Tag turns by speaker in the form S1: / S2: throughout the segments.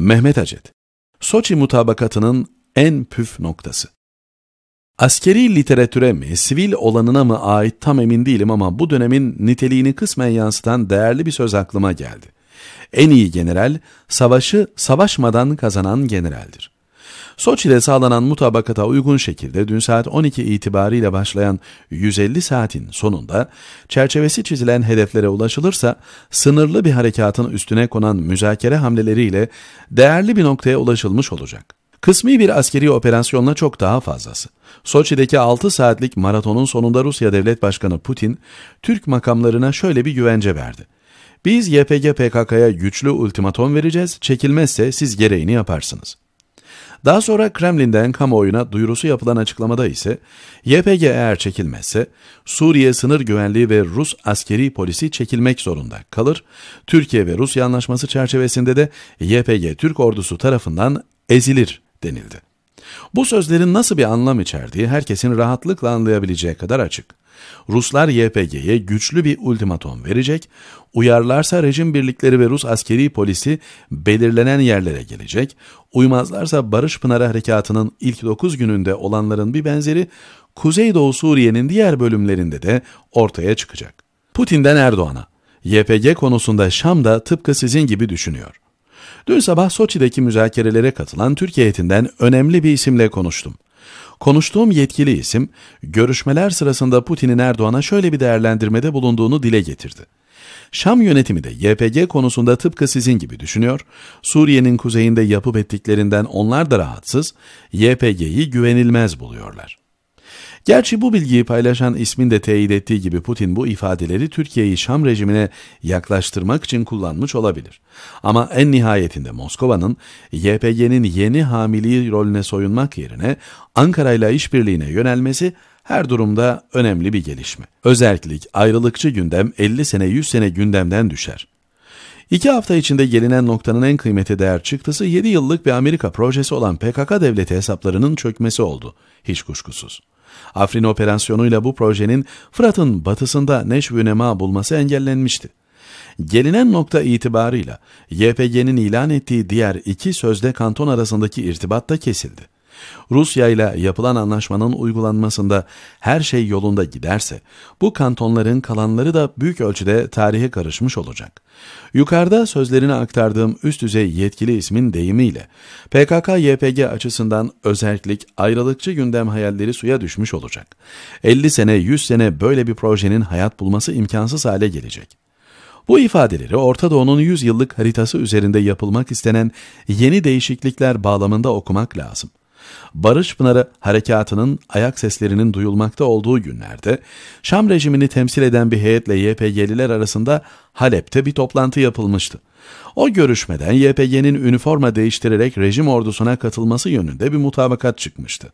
S1: Mehmet Acet, Soçi mutabakatının en püf noktası. Askeri literatüre mi, sivil olanına mı ait tam emin değilim ama bu dönemin niteliğini kısmen yansıtan değerli bir söz aklıma geldi. En iyi general, savaşı savaşmadan kazanan generaldir. Soçi'de sağlanan mutabakata uygun şekilde dün saat 12 itibariyle başlayan 150 saatin sonunda çerçevesi çizilen hedeflere ulaşılırsa sınırlı bir harekatın üstüne konan müzakere hamleleriyle değerli bir noktaya ulaşılmış olacak. Kısmi bir askeri operasyonla çok daha fazlası. Soçi'deki 6 saatlik maratonun sonunda Rusya Devlet Başkanı Putin, Türk makamlarına şöyle bir güvence verdi. Biz YPG PKK'ya güçlü ultimatom vereceğiz, çekilmezse siz gereğini yaparsınız. Daha sonra Kremlin'den kamuoyuna duyurusu yapılan açıklamada ise YPG eğer çekilmezse Suriye sınır güvenliği ve Rus askeri polisi çekilmek zorunda kalır. Türkiye ve Rusya anlaşması çerçevesinde de YPG Türk ordusu tarafından ezilir denildi. Bu sözlerin nasıl bir anlam içerdiği herkesin rahatlıkla anlayabileceği kadar açık. Ruslar YPG'ye güçlü bir ultimatum verecek, uyarlarsa rejim birlikleri ve Rus askeri polisi belirlenen yerlere gelecek, uymazlarsa Barış Pınarı Harekatı'nın ilk 9 gününde olanların bir benzeri Kuzeydoğu Suriye'nin diğer bölümlerinde de ortaya çıkacak. Putin'den Erdoğan'a, YPG konusunda Şam da tıpkı sizin gibi düşünüyor. Dün sabah Soçi'deki müzakerelere katılan Türkiye heyetinden önemli bir isimle konuştum. Konuştuğum yetkili isim, görüşmeler sırasında Putin'in Erdoğan'a şöyle bir değerlendirmede bulunduğunu dile getirdi. Şam yönetimi de YPG konusunda tıpkı sizin gibi düşünüyor, Suriye'nin kuzeyinde yapıp ettiklerinden onlar da rahatsız, YPG'yi güvenilmez buluyorlar. Gerçi bu bilgiyi paylaşan ismin de teyit ettiği gibi Putin bu ifadeleri Türkiye'yi Şam rejimine yaklaştırmak için kullanmış olabilir. Ama en nihayetinde Moskova'nın YPG'nin yeni hamili rolüne soyunmak yerine Ankara ile işbirliğine yönelmesi her durumda önemli bir gelişme. Özellik, ayrılıkçı gündem 50 sene 100 sene gündemden düşer. İki hafta içinde gelinen noktanın en kıymeti değer çıktısı 7 yıllık bir Amerika projesi olan PKK devleti hesaplarının çökmesi oldu, hiç kuşkusuz. Afrin operasyonuyla bu projenin Fırat'ın batısında neşv-ü nema bulması engellenmişti. Gelinen nokta itibarıyla YPG'nin ilan ettiği diğer iki sözde kanton arasındaki irtibat da kesildi. Rusya ile yapılan anlaşmanın uygulanmasında her şey yolunda giderse bu kantonların kalanları da büyük ölçüde tarihe karışmış olacak. Yukarıda sözlerini aktardığım üst düzey yetkili ismin deyimiyle PKK-YPG açısından özellik, ayrılıkçı gündem hayalleri suya düşmüş olacak. 50 sene, 100 sene böyle bir projenin hayat bulması imkansız hale gelecek. Bu ifadeleri Orta Doğu'nun 100 yıllık haritası üzerinde yapılmak istenen yeni değişiklikler bağlamında okumak lazım. Barış Pınarı harekatının ayak seslerinin duyulmakta olduğu günlerde Şam rejimini temsil eden bir heyetle YPG'liler arasında Halep'te bir toplantı yapılmıştı. O görüşmeden YPG'nin üniforma değiştirerek rejim ordusuna katılması yönünde bir mutabakat çıkmıştı.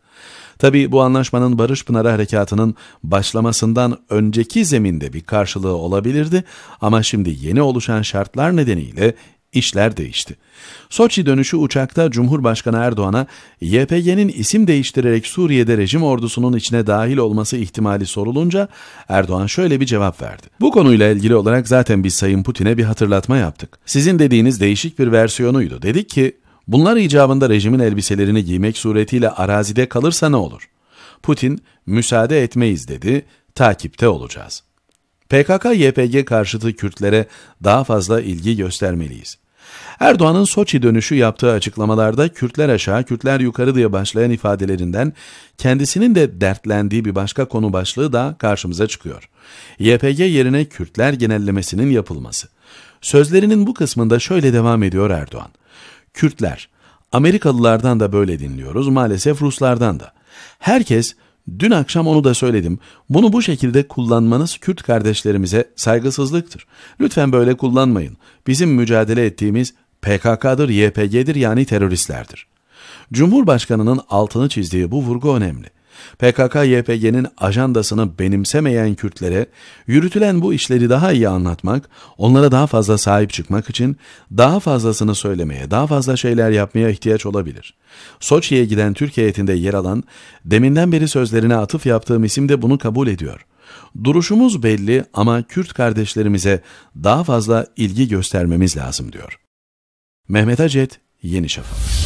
S1: Tabi bu anlaşmanın Barış Pınarı Harekatı'nın başlamasından önceki zeminde bir karşılığı olabilirdi ama şimdi yeni oluşan şartlar nedeniyle İşler değişti. Soçi dönüşü uçakta Cumhurbaşkanı Erdoğan'a YPG'nin isim değiştirerek Suriye'de rejim ordusunun içine dahil olması ihtimali sorulunca Erdoğan şöyle bir cevap verdi. Bu konuyla ilgili olarak zaten biz Sayın Putin'e bir hatırlatma yaptık. Sizin dediğiniz değişik bir versiyonuydu. Dedik ki bunlar icabında rejimin elbiselerini giymek suretiyle arazide kalırsa ne olur? Putin müsaade etmeyiz dedi, takipte olacağız.'' PKK-YPG karşıtı Kürtlere daha fazla ilgi göstermeliyiz. Erdoğan'ın Soçi dönüşü yaptığı açıklamalarda Kürtler aşağı, Kürtler yukarı diye başlayan ifadelerinden kendisinin de dertlendiği bir başka konu başlığı da karşımıza çıkıyor. YPG yerine Kürtler genellemesinin yapılması. Sözlerinin bu kısmında şöyle devam ediyor Erdoğan. Kürtler, Amerikalılardan da böyle dinliyoruz, maalesef Ruslardan da. Herkes Dün akşam onu da söyledim. Bunu bu şekilde kullanmanız Kürt kardeşlerimize saygısızlıktır. Lütfen böyle kullanmayın. Bizim mücadele ettiğimiz PKK'dır, YPG'dir yani teröristlerdir. Cumhurbaşkanının altını çizdiği bu vurgu önemli. PKK-YPG'nin ajandasını benimsemeyen Kürtlere yürütülen bu işleri daha iyi anlatmak, onlara daha fazla sahip çıkmak için daha fazlasını söylemeye, daha fazla şeyler yapmaya ihtiyaç olabilir. Soçi'ye giden Türk heyetinde yer alan, deminden beri sözlerine atıf yaptığım isim de bunu kabul ediyor. Duruşumuz belli ama Kürt kardeşlerimize daha fazla ilgi göstermemiz lazım diyor. Mehmet Acet, Yeni Şafak